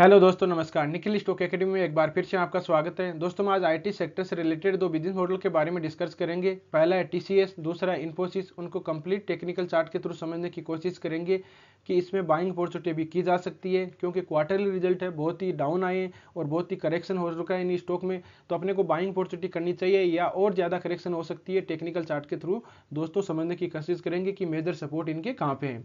hello दोस्तों नमस्कार Nikhil stock academy में एक बार फिर से आपका स्वागत है दोस्तों हम आज आईटी सेक्टर से रिलेटेड दो बिजनेस मॉडल के बारे में डिस्कस करेंगे पहला है टीसीएस दूसरा इन्फोसिस उनको कंप्लीट टेक्निकल चार्ट के थ्रू समझने की कोशिश करेंगे कि इसमें बाइंग अपॉर्चुनिटी भी की जा सकती है क्योंकि क्वार्टरली रिजल्ट है बहुत ही डाउन आए और बहुत ही करेक्शन हो चुका है इन स्टॉक में तो अपने को बाइंग अपॉर्चुनिटी करनी चाहिए या और ज़्यादा करेक्शन हो सकती है टेक्निकल चार्ट के थ्रू दोस्तों समझने की कोशिश करेंगे कि मेजर सपोर्ट इनके कहाँ पे हैं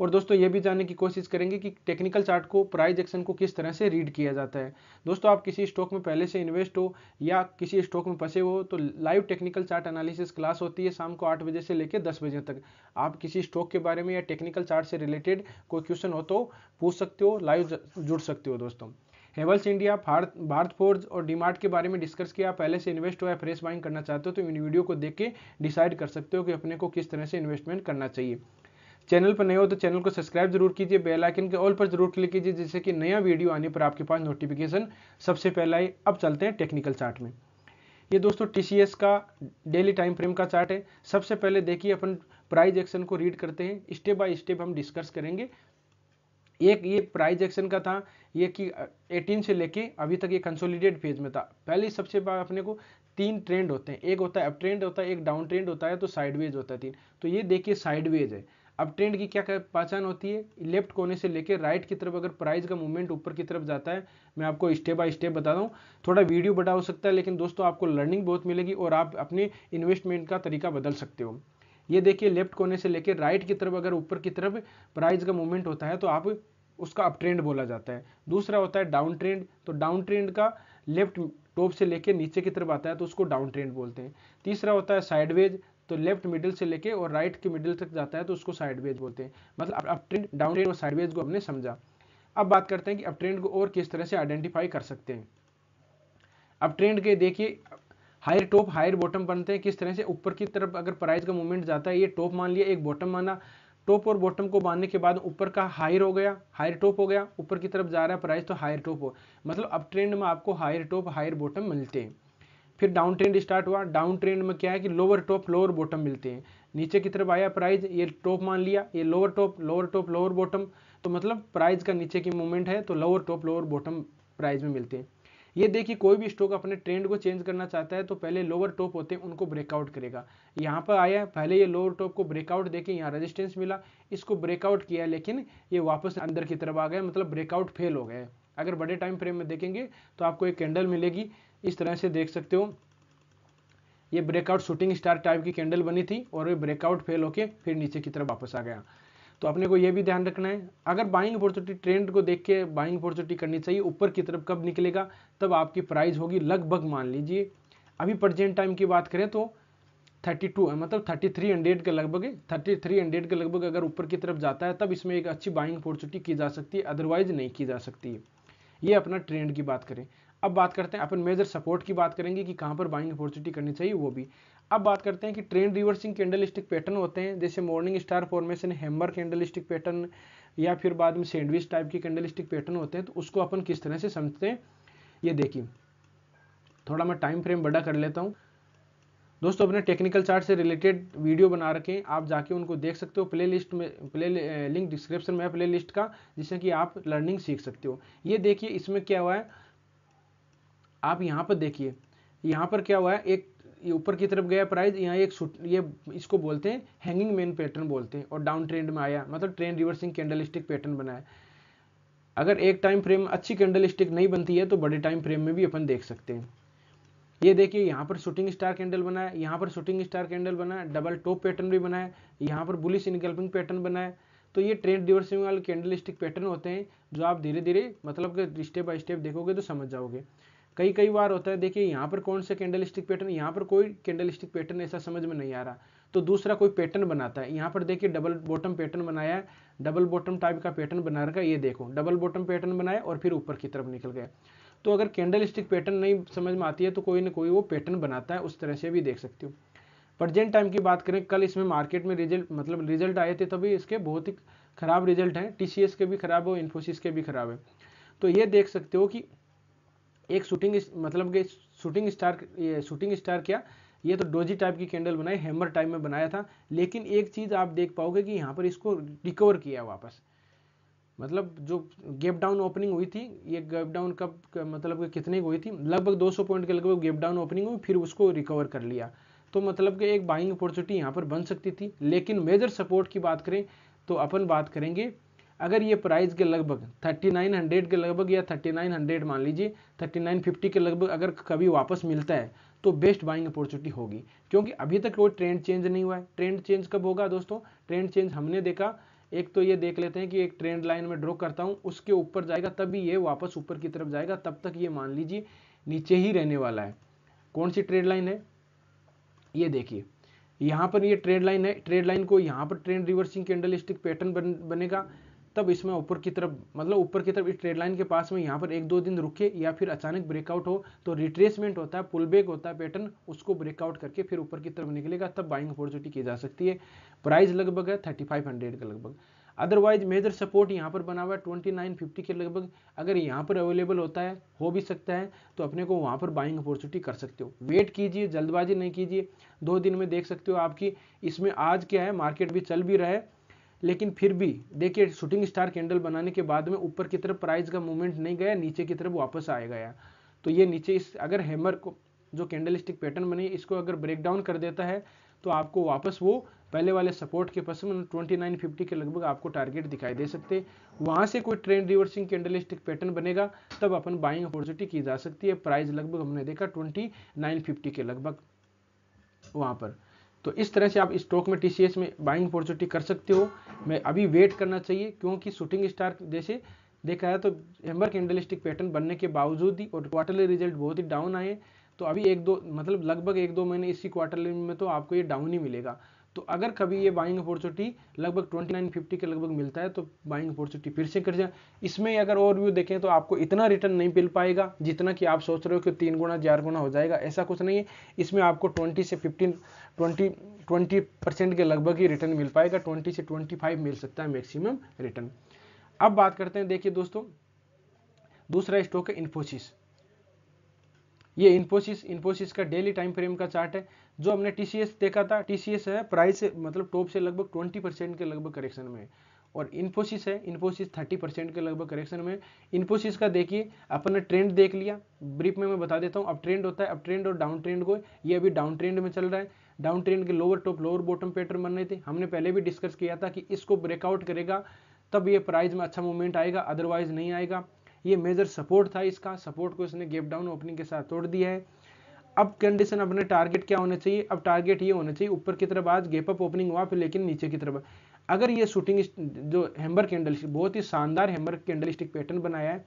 और दोस्तों ये भी जानने की कोशिश करेंगे कि टेक्निकल चार्ट को प्राइज एक्शन को किस तरह से रीड किया जाता है दोस्तों आप किसी स्टॉक में पहले से इन्वेस्ट हो या किसी स्टॉक में फंसे हो तो live technical chart analysis class होती है शाम को आठ बजे से लेकर दस बजे तक आप किसी स्टॉक के बारे में या टेक्निकल चार्ट से रिलेटेड कोई क्वेश्चन हो तो पूछ सकते हो लाइव जुड़ सकते हो दोस्तों हेवल्स इंडिया भारत भारत फोर्ज और डीमार्ट के बारे में डिस्कस किया पहले से इन्वेस्ट हो या फ्रेश बाइंग करना चाहते हो तो इन वीडियो को देख के डिसाइड कर सकते हो कि अपने को किस तरह से इन्वेस्टमेंट करना चाहिए चैनल पर नए हो तो चैनल को सब्सक्राइब जरूर कीजिए बेल आइकन के ऑल पर जरूर क्लिक कीजिए जिससे कि नया वीडियो आने पर आपके पास नोटिफिकेशन सबसे पहला आए अब चलते हैं टेक्निकल चार्ट में ये दोस्तों टी का डेली टाइम फ्रेम का चार्ट है सबसे पहले देखिए अपन प्राइज एक्शन को रीड करते हैं स्टेप बाय स्टेप हम डिस्कस करेंगे एक ये प्राइज एक्शन का था ये कि 18 से लेके अभी तक ये कंसोलिडेट फेज में था पहले सबसे बड़ा अपने को तीन ट्रेंड होते हैं एक होता है अप ट्रेंड होता है एक डाउन ट्रेंड होता है तो साइडवेज होता है तीन तो ये देखिए साइडवेज है अब ट्रेंड की क्या पहचान होती है लेफ्ट कोने से लेकर राइट की तरफ अगर प्राइस का मूवमेंट ऊपर की तरफ जाता है मैं आपको स्टेप बाय स्टेप बता दूँ थोड़ा वीडियो बड़ा हो सकता है लेकिन दोस्तों आपको लर्निंग बहुत मिलेगी और आप अपने इन्वेस्टमेंट का तरीका बदल सकते हो ये देखिए लेफ्ट कोने से लेकर राइट की तरफ अगर ऊपर की तरफ प्राइज का मूवमेंट होता है तो आप उसका अप ट्रेंड बोला जाता है दूसरा होता है डाउन ट्रेंड तो डाउन ट्रेंड का लेफ्ट टॉप से लेकर नीचे की तरफ आता है तो उसको डाउन ट्रेंड बोलते हैं तीसरा होता है साइडवेज तो लेफ्ट मिडिल से लेके और राइट के मिडिल तक जाता है तो उसको साइडवेज बोलते हैं मतलब अब ट्रेंड डाउन ट्रेंड और साइडवेज को हमने समझा अब बात करते हैं कि अब ट्रेंड को और किस तरह से आइडेंटिफाई कर सकते हैं अब ट्रेंड के देखिए हायर टॉप हायर बॉटम बनते हैं किस तरह से ऊपर की तरफ अगर प्राइस का मूवमेंट जाता है ये टॉप मान लिया एक बॉटम माना टॉप और बॉटम को बांधने के बाद ऊपर का हायर हो गया हायर टॉप हो गया ऊपर की तरफ जा रहा है प्राइस तो हायर टॉप हो मतलब अब ट्रेंड में आपको हायर टॉप हायर बॉटम मिलते हैं फिर डाउन ट्रेंड स्टार्ट हुआ डाउन ट्रेंड में क्या है कि लोअर टॉप लोअर बॉटम मिलते हैं नीचे की तरफ आया प्राइज ये टॉप मान लिया ये lower top lower top lower bottom तो मतलब प्राइज का नीचे की मूवमेंट है तो lower top lower bottom price में मिलते हैं ये देखिए कोई भी स्टॉक अपने ट्रेंड को चेंज करना चाहता है तो पहले लोअर टॉप होते हैं उनको ब्रेकआउट करेगा यहाँ पर आया पहले ये लोअर टॉप को ब्रेकआउट देके यहाँ रेजिस्टेंस मिला इसको ब्रेकआउट किया लेकिन ये वापस अंदर की तरफ आ गया मतलब ब्रेकआउट फेल हो गया अगर बड़े टाइम फ्रेम में देखेंगे तो आपको एक कैंडल मिलेगी इस तरह से देख सकते हो ये ब्रेकआउट शूटिंग स्टार टाइप की कैंडल बनी थी और ये ब्रेकआउट फेल होके फिर नीचे की तरफ वापस आ गया तो अपने को ये भी ध्यान रखना है अगर बाइंग अपॉर्चुनिटी ट्रेंड को देख के बाइंग अपॉर्चुनिटी करनी चाहिए ऊपर की तरफ कब निकलेगा तब आपकी प्राइस होगी लगभग मान लीजिए अभी प्रजेंट टाइम की बात करें तो 32 टू मतलब 3300 के लगभग थ्री 3300 के लगभग अगर ऊपर की तरफ जाता है तब इसमें एक अच्छी बाइंग अपॉर्चुनिटी की जा सकती है अदरवाइज नहीं की जा सकती है ये अपना ट्रेंड की बात करें अब बात करते हैं अपन मेजर सपोर्ट की बात करेंगे कि कहाँ पर बाइंग अपॉर्चुनिटी करनी चाहिए वो भी अब बात करते हैं कि trend reversing candlestick pattern होते हैं जैसे morning star formation hammer candlestick pattern या फिर बाद में सैंडविच टाइप के कैंडल स्टिक पैटर्न होते हैं तो उसको अपन किस तरह से समझते हैं ये देखिए थोड़ा मैं टाइम फ्रेम बड़ा कर लेता हूँ दोस्तों अपने टेक्निकल चार्ट से रिलेटेड वीडियो बना रखें आप जाके उनको देख सकते हो प्ले लिस्ट में प्ले लिंक डिस्क्रिप्शन में है प्ले लिस्ट का जिससे कि आप लर्निंग सीख सकते हो ये देखिए इसमें क्या हुआ है आप यहाँ पर देखिए यहाँ पर क्या हुआ है एक ये ऊपर की तरफ गया प्राइस यहाँ एक ये इसको बोलते हैं हैंगिंग मेन पैटर्न बोलते हैं और डाउन ट्रेंड में आया मतलब trend reversing candlestick pattern बनाया अगर एक टाइम फ्रेम अच्छी कैंडल स्टिक नहीं बनती है तो बड़े टाइम फ्रेम में भी अपन देख सकते हैं ये देखिए यहाँ पर शूटिंग स्टार कैंडल बना है यहाँ पर शूटिंग स्टार कैंडल बना है डबल टॉप पैटर्न भी बना है यहाँ पर बुलिस इनकल्पिंग पैटर्न बना है तो ये ट्रेड डिवर्सिंग वाले कैंडल स्टिक पैटर्न होते हैं जो आप धीरे धीरे मतलब कि स्टेप बाय स्टेप देखोगे तो समझ जाओगे कई कई बार होता है देखिए यहाँ पर कौन सा कैंडल स्टिक पैटर्न यहाँ पर कोई कैंडल स्टिक पैटर्न ऐसा समझ में नहीं आ रहा तो दूसरा कोई पैटर्न बनाता है यहाँ पर देखिए डबल बॉटम पैटर्न बनाया है डबल बॉटम टाइप का पैटर्न बना रखा है ये देखो डबल बॉटम पैटर्न बनाया और फिर ऊपर की तरफ निकल गया तो अगर कैंडल स्टिक पैटर्न नहीं समझ में आती है तो कोई ना कोई वो पैटर्न बनाता है उस तरह से भी देख सकती हूँ प्रजेंट टाइम की बात करें कल इसमें मार्केट में रिजल्ट मतलब रिजल्ट आए थे तभी इसके बहुत ही खराब रिजल्ट हैं टी के भी खराब है इन्फोसिस के भी खराब है तो ये देख सकते हो कि एक शूटिंग मतलब कि शूटिंग स्टार ये शूटिंग स्टार क्या ये तो डोजी टाइप की कैंडल बनाई हैमर टाइप में बनाया था लेकिन एक चीज़ आप देख पाओगे कि यहाँ पर इसको रिकवर किया वापस मतलब जो गेप डाउन ओपनिंग हुई थी ये गेप डाउन कब मतलब कि कितने हुई थी लगभग 200 पॉइंट के लगभग गेप डाउन ओपनिंग हुई फिर उसको रिकवर कर लिया तो मतलब कि एक बाइंग अपॉर्चुनिटी यहाँ पर बन सकती थी लेकिन मेजर सपोर्ट की बात करें तो अपन बात करेंगे अगर ये प्राइस के लगभग 3900 के लगभग या 3900 मान लीजिए 3950 के लगभग अगर कभी वापस मिलता है तो बेस्ट बाइंग अपॉर्चुनिटी होगी क्योंकि अभी तक कोई ट्रेंड चेंज नहीं हुआ है ट्रेंड चेंज कब होगा दोस्तों ट्रेंड चेंज हमने देखा एक तो ये देख लेते हैं कि एक ट्रेंड लाइन में ड्रॉ करता हूँ उसके ऊपर जाएगा तभी ये वापस ऊपर की तरफ जाएगा तब तक ये मान लीजिए नीचे ही रहने वाला है कौन सी ट्रेड लाइन है ये देखिए यहाँ पर ये ट्रेड लाइन है ट्रेड लाइन को यहाँ पर ट्रेंड रिवर्सिंग कैंडलिस्टिक पैटर्न बन, बनेगा तब इसमें ऊपर की तरफ मतलब ऊपर की तरफ इस ट्रेड लाइन के पास में यहाँ पर एक दो दिन रुके या फिर अचानक ब्रेकआउट हो तो रिट्रेसमेंट होता है पुल बैक होता है पैटर्न उसको ब्रेकआउट करके फिर ऊपर की तरफ निकलेगा तब बाइंग अपॉर्चुनिटी की जा सकती है प्राइस लगभग है थर्टी फाइव हंड्रेड का लगभग अदरवाइज मेजर सपोर्ट यहाँ पर बना हुआ है ट्वेंटी नाइन फिफ्टी के लगभग अगर यहाँ पर अवेलेबल होता है हो भी सकता है तो अपने को वहाँ पर बाइंग अपॉर्चुनिटी कर सकते हो वेट कीजिए जल्दबाजी नहीं कीजिए दो दिन में देख सकते हो आपकी इसमें आज क्या है मार्केट भी चल भी रहा है लेकिन फिर भी देखिए शूटिंग स्टार कैंडल बनाने के बाद में ऊपर की तरफ प्राइस का मूवमेंट नहीं गया नीचे की तरफ वापस आ गया तो ये नीचे इस अगर हैमर को जो कैंडल स्टिक पैटर्न बने इसको अगर ब्रेक डाउन कर देता है तो आपको वापस वो पहले वाले सपोर्ट के पास में ट्वेंटी नाइन फिफ्टी के लगभग आपको टारगेट दिखाई दे सकते वहाँ से कोई trend reversing candlestick pattern बनेगा तब अपन बाइंग अपॉर्चुनिटी की जा सकती है प्राइस लगभग हमने देखा ट्वेंटी नाइन फिफ्टी के लगभग वहाँ पर तो इस तरह से आप स्टॉक में टी में बाइंग अपॉर्चुनिटी कर सकते हो मैं अभी वेट करना चाहिए क्योंकि शूटिंग स्टार जैसे देखा है तो हेम्बर कैंडलिस्टिक पैटर्न बनने के बावजूद ही और क्वार्टरली रिजल्ट बहुत ही डाउन आए तो अभी एक दो मतलब लगभग एक दो महीने इसी क्वार्टरली में तो आपको ये डाउन ही मिलेगा तो अगर कभी ये बाइंग अपॉर्चुनिटी लगभग 2950 के लगभग मिलता है तो बाइंग अपॉर्चुनिटी फिर से कर जाए इसमें अगर ओवरव्यू देखें तो आपको इतना रिटर्न नहीं मिल पाएगा जितना कि आप सोच रहे हो कि तीन गुना चार गुना हो जाएगा ऐसा कुछ नहीं है इसमें आपको ट्वेंटी से फिफ्टीन ट्वेंटी ट्वेंटी परसेंट के लगभग ही रिटर्न मिल पाएगा ट्वेंटी से ट्वेंटी फाइव मिल सकता है मैक्सिमम रिटर्न अब बात करते हैं देखिए दोस्तों दूसरा स्टॉक है इन्फोसिस ये इन्फोसिस इन्फोसिस का डेली टाइम फ्रेम का चार्ट है जो हमने टीसीएस देखा था टीसीएस है प्राइस मतलब टॉप से लगभग 20 परसेंट के लगभग करेक्शन में और इन्फोसिस है इन्फोसिस 30 परसेंट के लगभग करेक्शन में इन्फोसिस का देखिए अपन ने ट्रेंड देख लिया ब्रीफ में मैं बता देता हूँ अब ट्रेंड होता है अब ट्रेंड और डाउन ट्रेंड को ये अभी डाउन ट्रेंड में चल रहा है डाउन ट्रेंड के lower top lower bottom pattern बन रहे थे हमने पहले भी डिस्कस किया था कि इसको ब्रेकआउट करेगा तब ये प्राइस में अच्छा मूवमेंट आएगा अदरवाइज नहीं आएगा ये मेजर सपोर्ट था इसका सपोर्ट को इसने गेप डाउन ओपनिंग के साथ तोड़ दिया है अब कंडीशन अपने टारगेट क्या होना चाहिए अब टारगेट ये होना चाहिए ऊपर की तरफ आज गेप अप ओपनिंग हुआ फिर लेकिन नीचे की तरफ अगर ये शूटिंग जो हेम्बर कैंडल बहुत ही शानदार हेम्बर कैंडल स्टिक पैटर्न बनाया है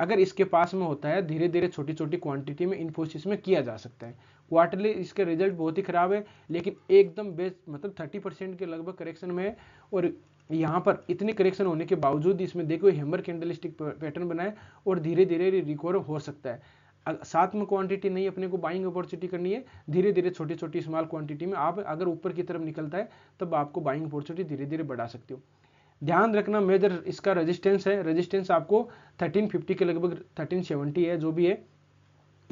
अगर इसके पास में होता है धीरे धीरे छोटी छोटी क्वांटिटी में इन्फोसिस में किया जा सकता है क्वार्टरली इसके रिजल्ट बहुत ही खराब है लेकिन एकदम बेस्ट मतलब थर्टी परसेंट के लगभग करेक्शन में है और यहाँ पर इतने करेक्शन होने के बावजूद इसमें देखो हेमर कैंडल स्टिक पैटर्न बनाए और धीरे धीरे रिकवर हो सकता है साथ में क्वांटिटी नहीं अपने को बाइंग अपॉर्चुनिटी करनी है धीरे धीरे छोटी छोटी स्मॉल क्वांटिटी में आप अगर ऊपर की तरफ निकलता है तब आपको बाइंग अपॉर्चुनिटी धीरे धीरे बढ़ा सकते हो ध्यान रखना मेजर इसका रेजिस्टेंस है रेजिस्टेंस आपको 1350 के लगभग 1370 है जो भी है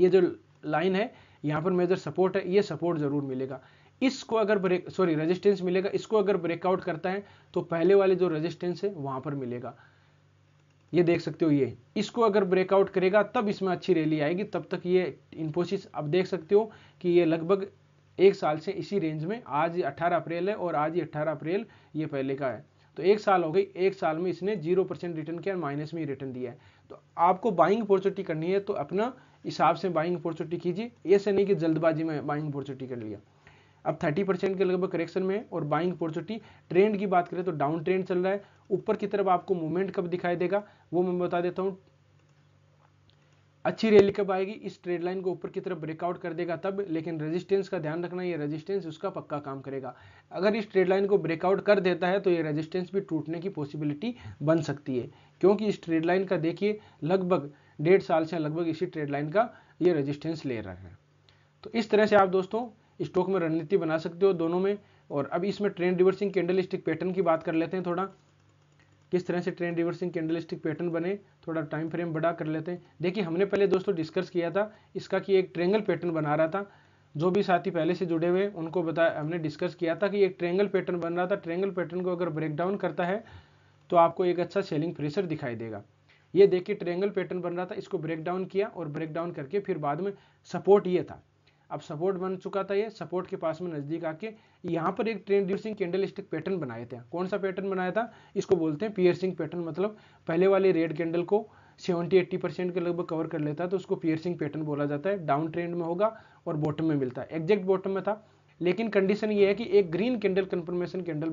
ये जो लाइन है यहाँ पर मेजर सपोर्ट है ये सपोर्ट जरूर मिलेगा इसको अगर ब्रेक सॉरी रेजिस्टेंस मिलेगा इसको अगर ब्रेकआउट करता है तो पहले वाले जो रेजिस्टेंस है वहाँ पर मिलेगा ये देख सकते हो ये इसको अगर ब्रेकआउट करेगा तब इसमें अच्छी रैली आएगी तब तक ये इन्फोसिस अब देख सकते हो कि ये लगभग एक साल से इसी रेंज में आज 18 अप्रैल है और आज ही 18 अप्रैल ये पहले का है तो एक साल हो गई एक साल में इसने जीरो परसेंट रिटर्न किया माइनस में रिटर्न दिया है तो आपको बाइंग अपॉर्चुनिटी करनी है तो अपना हिसाब से बाइंग अपॉर्चुनिटी कीजिए ऐसे नहीं कि जल्दबाजी में बाइंग अपॉर्चुनिटी कर लिया अब 30 परसेंट के लगभग करेक्शन में और बाइंग अपॉर्चुनिटी ट्रेंड की बात करें तो डाउन ट्रेंड चल रहा है ऊपर की तरफ आपको मूवमेंट कब दिखाई देगा वो मैं बता देता हूँ अच्छी रैली कब आएगी इस ट्रेड लाइन को ऊपर की तरफ ब्रेकआउट कर देगा तब लेकिन रेजिस्टेंस का ध्यान रखना ये रेजिस्टेंस उसका पक्का काम करेगा अगर इस ट्रेड लाइन को ब्रेकआउट कर देता है तो ये रेजिस्टेंस भी टूटने की पॉसिबिलिटी बन सकती है क्योंकि इस ट्रेड लाइन का देखिए लगभग डेढ़ साल से लगभग इसी ट्रेड लाइन का ये रजिस्टेंस ले रहे हैं तो इस तरह से आप दोस्तों स्टॉक में रणनीति बना सकते हो दोनों में और अब इसमें ट्रेंड रिवर्सिंग कैंडल पैटर्न की बात कर लेते हैं थोड़ा किस तरह से ट्रेंड रिवर्सिंग कैंडल पैटर्न बने थोड़ा टाइम फ्रेम बड़ा कर लेते हैं देखिए हमने पहले दोस्तों डिस्कस किया था इसका कि एक ट्रेंगल पैटर्न बना रहा था जो भी साथी पहले से जुड़े हुए उनको बताया हमने डिस्कस किया था कि एक ट्रेंगल पैटर्न बन रहा था ट्रेंगल पैटर्न को अगर ब्रेक डाउन करता है तो आपको एक अच्छा सेलिंग प्रेशर दिखाई देगा ये देखिए ट्रेंगल पैटर्न बन रहा था इसको ब्रेक डाउन किया और ब्रेक डाउन करके फिर बाद में सपोर्ट ये था अब सपोर्ट बन चुका था ये सपोर्ट के पास में नज़दीक आके यहाँ पर एक trend reducing candlestick pattern बनाए थे कौन सा पैटर्न बनाया था इसको बोलते हैं पियर्सिंग पैटर्न मतलब पहले वाले रेड कैंडल को 70-80 परसेंट के लगभग कवर कर लेता है तो उसको पियर्सिंग पैटर्न बोला जाता है डाउन ट्रेंड में होगा और बॉटम में मिलता है एग्जैक्ट बॉटम में था लेकिन कंडीशन ये है कि एक ग्रीन कैंडल कंफर्मेशन कैंडल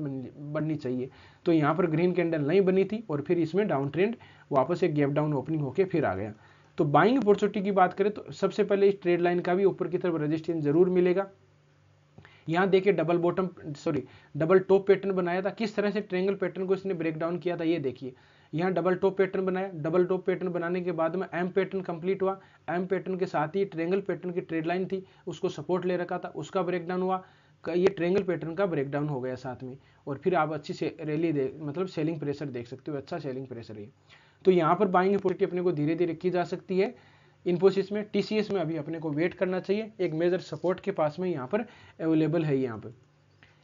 बननी चाहिए तो यहाँ पर ग्रीन कैंडल नहीं बनी थी और फिर इसमें डाउन ट्रेंड वापस एक गैप डाउन ओपनिंग होकर फिर आ गया तो बाइंग अपॉर्चुनिटी की बात करें तो सबसे पहले इस ट्रेड लाइन का भी ऊपर की तरफ रजिस्ट्रेशन जरूर मिलेगा यहाँ देखिए double bottom sorry double top pattern बनाया था किस तरह से ट्रेंगल पैटर्न को इसने ब्रेक डाउन किया था ये देखिए यहाँ डबल टॉप पैटर्न बनाया डबल टॉप पैटर्न बनाने के बाद में एम पैटर्न कंप्लीट हुआ एम पैटर्न के साथ ही ट्रेंगल पैटर्न की ट्रेड लाइन थी उसको सपोर्ट ले रखा था उसका ब्रेकडाउन हुआ ये ट्रेंगल पैटर्न का ब्रेकडाउन हो गया साथ में और फिर आप अच्छी से रैली देख मतलब सेलिंग प्रेशर देख सकते हो अच्छा सेलिंग प्रेशर है तो यहाँ पर बाइंग अपॉर्चुनिटी अपने को धीरे धीरे की जा सकती है इन्फोसिस में टी में अभी अपने को वेट करना चाहिए एक मेजर सपोर्ट के पास में यहाँ पर अवेलेबल है यहाँ पर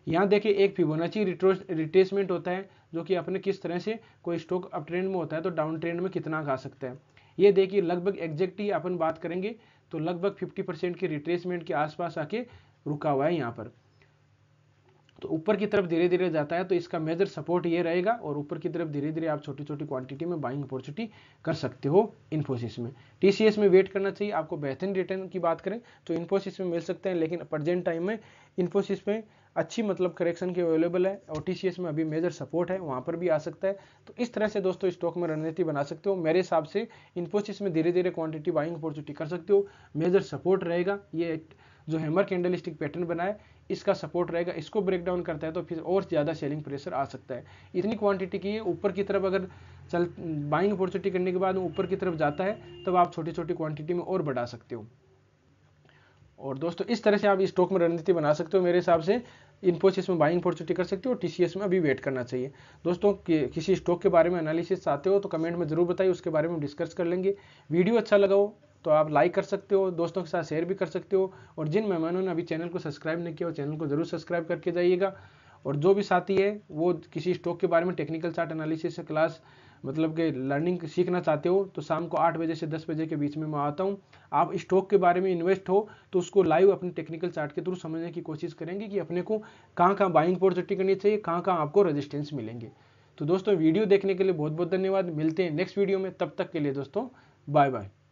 यहाँ देखिए एक फिबोनाची रिट्रेसमेंट होता है जो कि अपने किस तरह से कोई स्टॉक अप ट्रेंड में होता है तो डाउन ट्रेंड में कितना खा सकता है ये देखिए लगभग एग्जैक्ट ही अपन बात करेंगे तो लगभग 50 परसेंट के रिट्रेसमेंट के आसपास आके रुका हुआ है यहाँ पर तो ऊपर की तरफ धीरे धीरे जाता है तो इसका मेजर सपोर्ट ये रहेगा और ऊपर की तरफ धीरे धीरे आप छोटी छोटी क्वांटिटी में बाइंग अपॉर्चुनिटी कर सकते हो इन्फोसिस में टीसीएस में वेट करना चाहिए आपको बेहतरीन रिटर्न की बात करें तो इन्फोसिस में मिल सकते हैं लेकिन प्रजेंट टाइम में इन्फोसिस में अच्छी मतलब करेक्शन की अवेलेबल है और टी में अभी मेजर सपोर्ट है वहाँ पर भी आ सकता है तो इस तरह से दोस्तों स्टॉक में रणनीति बना सकते हो मेरे हिसाब से इन्फोसिस में धीरे धीरे क्वांटिटी बाइंग अपॉर्चुनिटी कर सकते हो मेजर सपोर्ट रहेगा ये जो हैमर कैंडलिस्टिक पैटर्न बनाए इसका सपोर्ट रहेगा इसको ब्रेक डाउन करता है तो फिर और ज़्यादा सेलिंग प्रेशर आ सकता है इतनी क्वांटिटी की ऊपर की तरफ अगर चल बाइंग अपॉर्चुनिटी करने के बाद ऊपर की तरफ जाता है तब तो आप छोटी छोटी क्वांटिटी में और बढ़ा सकते हो और दोस्तों इस तरह से आप स्टॉक में रणनीति बना सकते हो मेरे हिसाब से इन्फोसिस में बाइंग अपॉर्चुनिटी कर सकते हो और टीसीएस में अभी वेट करना चाहिए दोस्तों कि, किसी स्टॉक के बारे में एनालिसिस चाहते हो तो कमेंट में जरूर बताइए उसके बारे में डिस्कस कर लेंगे वीडियो अच्छा लगा हो तो आप लाइक कर सकते हो दोस्तों के साथ शेयर भी कर सकते हो और जिन मेहमानों ने अभी चैनल को सब्सक्राइब नहीं किया वो चैनल को ज़रूर सब्सक्राइब करके जाइएगा और जो भी साथी है वो किसी स्टॉक के बारे में टेक्निकल चार्ट एनालिसिस क्लास मतलब कि लर्निंग सीखना चाहते हो तो शाम को आठ बजे से दस बजे के बीच में मैं आता हूँ आप स्टॉक के बारे में इन्वेस्ट हो तो उसको लाइव अपने टेक्निकल चार्ट के थ्रू समझने की कोशिश करेंगे कि अपने को कहाँ कहाँ बाइंग अपॉर्चुनिटी करनी चाहिए कहाँ कहाँ आपको रजिस्टेंस मिलेंगे तो दोस्तों वीडियो देखने के लिए बहुत बहुत धन्यवाद मिलते हैं नेक्स्ट वीडियो में तब तक के लिए दोस्तों बाय बाय